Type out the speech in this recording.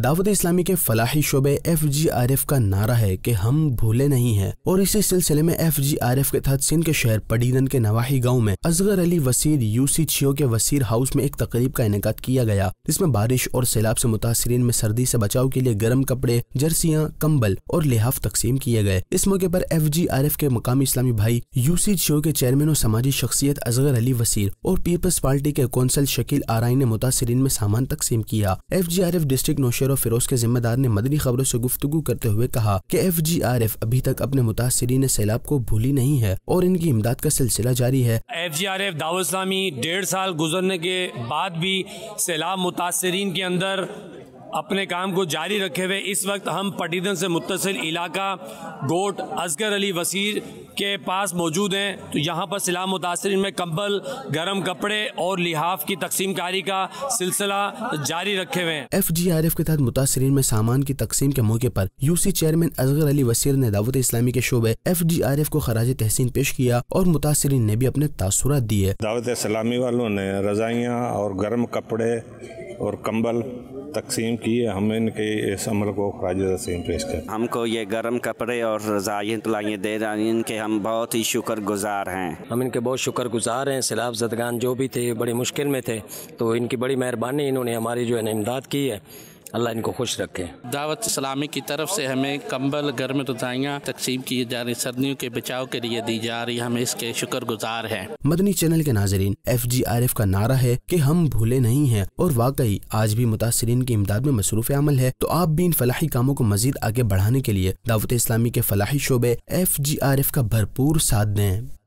दावत इस्लामी के फलाही शोबे एफ जी आर एफ का नारा है कि हम भूले नहीं हैं और इसी सिलसिले में एफ जी आर एफ के तहत सिंध के शहर पडीदन के नवाही गांव में असगर अली वसीर यूसी छियो के वसीर हाउस में एक तकरीब का इनका किया गया जिसमें बारिश और सैलाब से मुतासरीन में सर्दी से बचाव के लिए गर्म कपड़े जर्सियाँ कम्बल और लिहाफ तकसीम किए गए इस मौके पर एफ जी आर एफ के मकामी इस्लामी भाई यूसी छियो के चेयरमैन और समाजी शख्सियत असगर अली वसीर और पीपल्स पार्टी के कौंसल शकील आरई ने मुतासरीन में सामान तकसीम किया F G R F district और फिरोज के जिम्मेदार ने मदनी खबरों से गुफ्तु करते हुए कहा कि एफ जी आर एफ अभी तक अपने मुतासरीन सैलाब को भूली नहीं है और इनकी इमदाद का सिलसिला जारी है एफ जी आर एफ दाऊ इस्लामी डेढ़ साल गुजरने के बाद भी सैलाब मुतासरीन के अंदर अपने काम को जारी रखे हुए इस वक्त हम पटीदन से मुतसर इलाका गोट असगर अली वसीर के पास मौजूद हैं तो यहाँ पर सिला मुतासरीन में कंबल गर्म कपड़े और लिहाफ की तकसीम कारी का सिलसिला जारी रखे हुए एफ जी आर एफ के तहत मुतासरीन में सामान की तकसीम के मौके पर यूसी चेयरमैन असगर अली वसीर ने दावत इस्लामी के शोबे एफ जी आर एफ को खराज तहसीन पेश किया और मुतासरी ने भी अपने तासुरात दिए दावत इस्लामी वालों ने रजाइयाँ और गर्म कपड़े और कंबल तकसीम की है हम इनके इस अमल को खराज तकसीम पेश करें हमको ये गर्म कपड़े और रज़ाइन तुलाइयाँ दे हैं इनके हम बहुत ही शुक्र गुज़ार हैं हम इनके बहुत शुक्र गुज़ार हैं सैलाब जदगान जो भी थे बड़ी मुश्किल में थे तो इनकी बड़ी मेहरबानी इन्होंने हमारी जो है इमदाद की है अल्लाह इनको खुश रखे दावत इस्लामी की तरफ से हमें कंबल गर्म रजाइयाँ तकसीम की जा रही सर्दियों के बचाव के लिए दी जा रही हम इसके शुक्र गुजार है मदनी चैनल के नाजरीन एफ जी आर एफ का नारा है की हम भूले नहीं है और वाकई आज भी मुतासरीन की इमदाद में मसरूफ अमल है तो आप भी इन फलाही कामों को मजीद आगे बढ़ाने के लिए दावत इस्लामी के फलाही शोबे एफ जी आर एफ का भरपूर साथ दें